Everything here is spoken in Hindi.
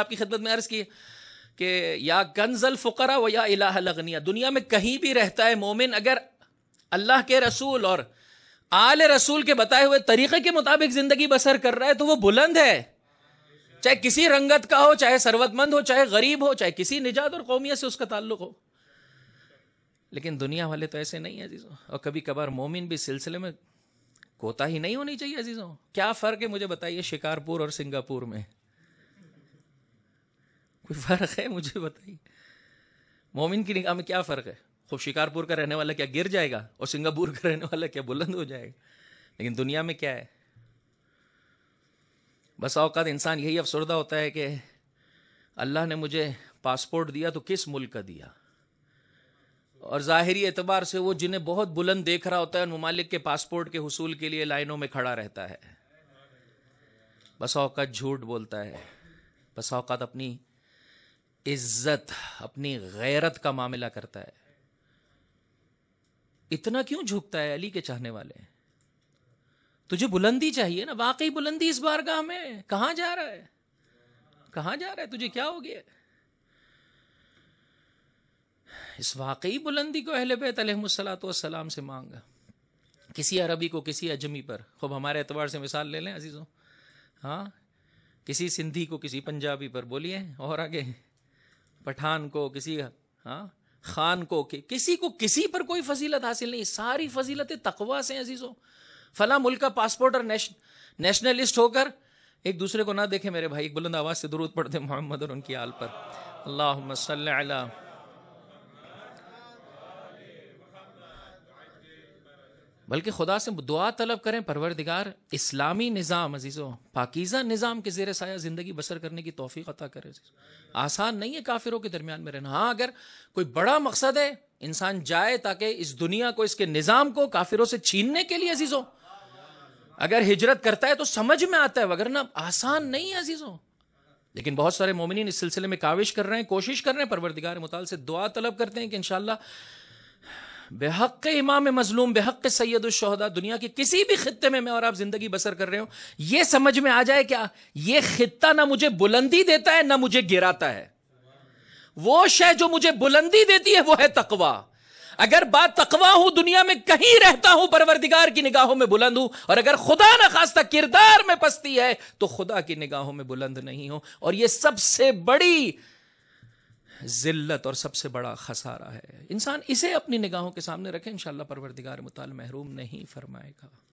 आपकी खिदमत में अर्ज किया कि या गंजल फ़ुकरा व या अलागनिया दुनिया में कहीं भी रहता है मोमिन अगर अल्लाह के रसूल और आल रसूल के बताए हुए तरीक़े के मुताबिक ज़िंदगी बसर कर रहा है तो वो बुलंद है चाहे किसी रंगत का हो चाहे सरवतमंद हो चाहे गरीब हो चाहे किसी निजात और कौमियत से उसका ताल्लुक हो लेकिन दुनिया वाले तो ऐसे नहीं है अजीज़ों और कभी कभार मोमिन भी सिलसिले में कोताही नहीं होनी चाहिए अजीज़ों क्या फ़र्क है मुझे बताइए शिकारपुर और सिंगापुर में कोई फ़र्क है मुझे बताइए मोमिन की निगाह में क्या फ़र्क है खुद शिकारपुर का रहने वाला क्या गिर जाएगा और सिंगापुर का रहने वाला क्या बुलंद हो जाएगा लेकिन दुनिया में क्या है बस अवकात इंसान यही अफसरदा होता है कि अल्लाह ने मुझे पासपोर्ट दिया तो किस मुल्क का दिया और ज़ाहरी एतबार से वो जिन्हें बहुत बुलंद देख रहा होता है उन ममालिक के पासपोर्ट के हसूल के लिए लाइनों में खड़ा रहता है बस अवकात झूठ बोलता है बस अवकात अपनी इज्जत अपनी गैरत का मामला करता है इतना क्यों झुकता है अली के चाहने वाले तुझे बुलंदी चाहिए ना वाकई बुलंदी इस बारगाह में कहां जा रहा है कहां जा रहा है तुझे क्या हो गया इस वाकई बुलंदी को अहल बैत सलाम से मांग किसी अरबी को किसी अजमी पर खूब हमारे एतवार से मिसाल ले लें अजीज़ों हाँ किसी सिंधी को किसी पंजाबी पर बोलिए और आगे पठान को किसी हाँ खान को कि, किसी को किसी पर कोई फजीलत हासिल नहीं सारी फजीलतें तकवा से अजीज़ों फला मुल्क का पासपोर्ट और नेश, नेशनलिस्ट होकर एक दूसरे को ना देखे मेरे भाई बुलंद आवाज़ से दुरूद पढ़ते मोहम्मद और उनकी आल पर अल्लाह बल्कि खुदा से दुआ तलब करें परवरदिगार इस्लामी निज़ाम अजीज़ो पाकिज़ा निज़ाम के ज़ेर साया ज़िंदगी बसर करने की तोफ़ी अता करें आसान नहीं है काफिरों के दरमियान में रहना हाँ अगर कोई बड़ा मकसद है इंसान जाए ताकि इस दुनिया को इसके निज़ाम को काफिरों से छीनने के लिए अजीज़ों अगर हिजरत करता है तो समझ में आता है वगरना आसान नहीं है अजीज़ों लेकिन बहुत सारे मोमिन इस सिलसिले में काविश कर रहे हैं कोशिश कर रहे हैं परवरदिगार मुताल से दुआ तलब करते हैं कि इन बेहक इमाम मजलूम बेहक सैयद शहदा दुनिया के किसी भी खत्ते में मैं और आप जिंदगी बसर कर रहे हो यह समझ में आ जाए क्या यह खत्ता ना मुझे बुलंदी देता है ना मुझे गिराता है वो शह जो मुझे बुलंदी देती है वो है तकवा अगर बात तकवा हूं दुनिया में कहीं रहता हूं परवरदिगार की निगाहों में बुलंद हूं और अगर खुदा ना खास्ता किरदार में पस्ती है तो खुदा की निगाहों में बुलंद नहीं हो और यह सबसे बड़ी ज़िल्लत और सबसे बड़ा खसारा है इंसान इसे अपनी निगाहों के सामने रखे इन शाला परवरदिगार मताल महरूम नहीं फरमाएगा